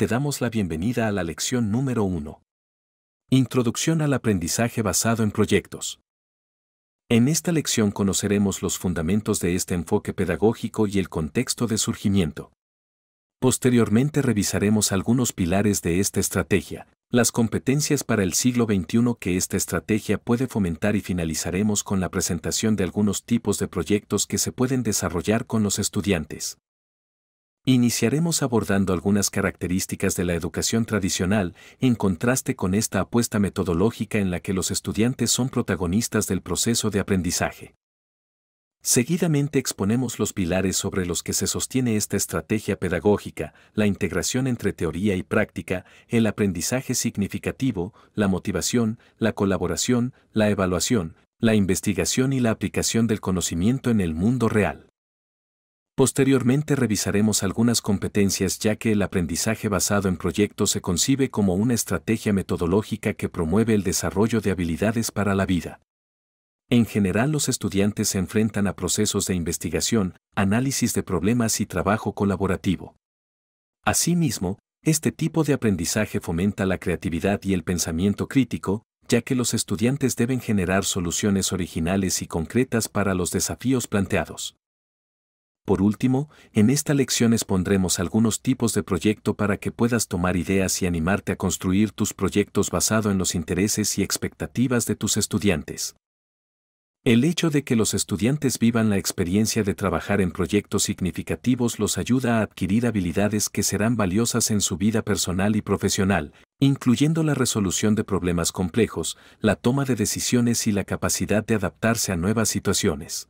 te damos la bienvenida a la lección número 1. Introducción al aprendizaje basado en proyectos. En esta lección conoceremos los fundamentos de este enfoque pedagógico y el contexto de surgimiento. Posteriormente revisaremos algunos pilares de esta estrategia, las competencias para el siglo XXI que esta estrategia puede fomentar y finalizaremos con la presentación de algunos tipos de proyectos que se pueden desarrollar con los estudiantes. Iniciaremos abordando algunas características de la educación tradicional en contraste con esta apuesta metodológica en la que los estudiantes son protagonistas del proceso de aprendizaje. Seguidamente exponemos los pilares sobre los que se sostiene esta estrategia pedagógica, la integración entre teoría y práctica, el aprendizaje significativo, la motivación, la colaboración, la evaluación, la investigación y la aplicación del conocimiento en el mundo real. Posteriormente revisaremos algunas competencias ya que el aprendizaje basado en proyectos se concibe como una estrategia metodológica que promueve el desarrollo de habilidades para la vida. En general los estudiantes se enfrentan a procesos de investigación, análisis de problemas y trabajo colaborativo. Asimismo, este tipo de aprendizaje fomenta la creatividad y el pensamiento crítico, ya que los estudiantes deben generar soluciones originales y concretas para los desafíos planteados. Por último, en esta lección expondremos algunos tipos de proyecto para que puedas tomar ideas y animarte a construir tus proyectos basado en los intereses y expectativas de tus estudiantes. El hecho de que los estudiantes vivan la experiencia de trabajar en proyectos significativos los ayuda a adquirir habilidades que serán valiosas en su vida personal y profesional, incluyendo la resolución de problemas complejos, la toma de decisiones y la capacidad de adaptarse a nuevas situaciones.